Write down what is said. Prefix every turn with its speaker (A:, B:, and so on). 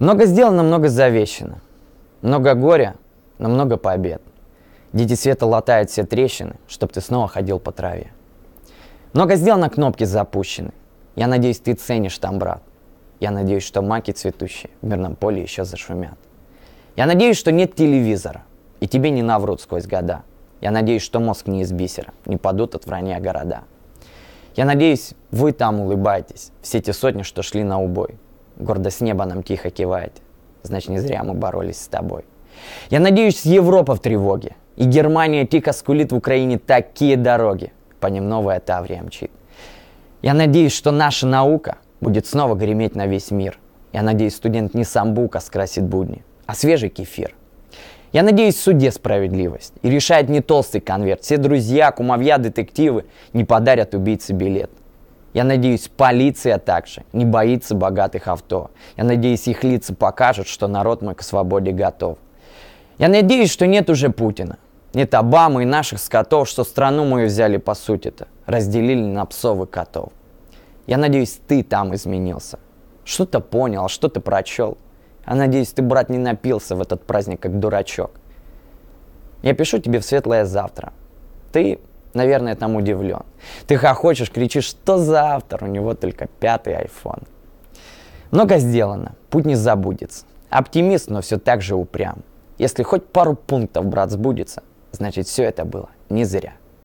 A: Много сделано, много завещено. Много горя, но много побед. Дети света латают все трещины, чтоб ты снова ходил по траве. Много сделано, кнопки запущены. Я надеюсь, ты ценишь там, брат. Я надеюсь, что маки цветущие в мирном поле еще зашумят. Я надеюсь, что нет телевизора, и тебе не наврут сквозь года. Я надеюсь, что мозг не из бисера, не падут от вранья города. Я надеюсь, вы там улыбаетесь, все те сотни, что шли на убой, Гордо с неба нам тихо кивает. Значит, не зря мы боролись с тобой. Я надеюсь, Европа в тревоге. И Германия тихо скулит в Украине такие дороги. По ним новая Таврия мчит. Я надеюсь, что наша наука будет снова греметь на весь мир. Я надеюсь, студент не самбука скрасит будни, а свежий кефир. Я надеюсь, в суде справедливость. И решает не толстый конверт. Все друзья, кумовья, детективы не подарят убийце билет. Я надеюсь, полиция также не боится богатых авто. Я надеюсь, их лица покажут, что народ мой к свободе готов. Я надеюсь, что нет уже Путина. Нет Обамы и наших скотов, что страну мою взяли по сути-то. Разделили на псов и котов. Я надеюсь, ты там изменился. Что-то понял, а что-то прочел. Я надеюсь, ты, брат, не напился в этот праздник, как дурачок. Я пишу тебе в светлое завтра. Ты Наверное, там удивлен. Ты хохочешь, кричишь, что за автор, у него только пятый iPhone. Много сделано, путь не забудется. Оптимист, но все так же упрям. Если хоть пару пунктов, брат, сбудется, значит все это было не зря.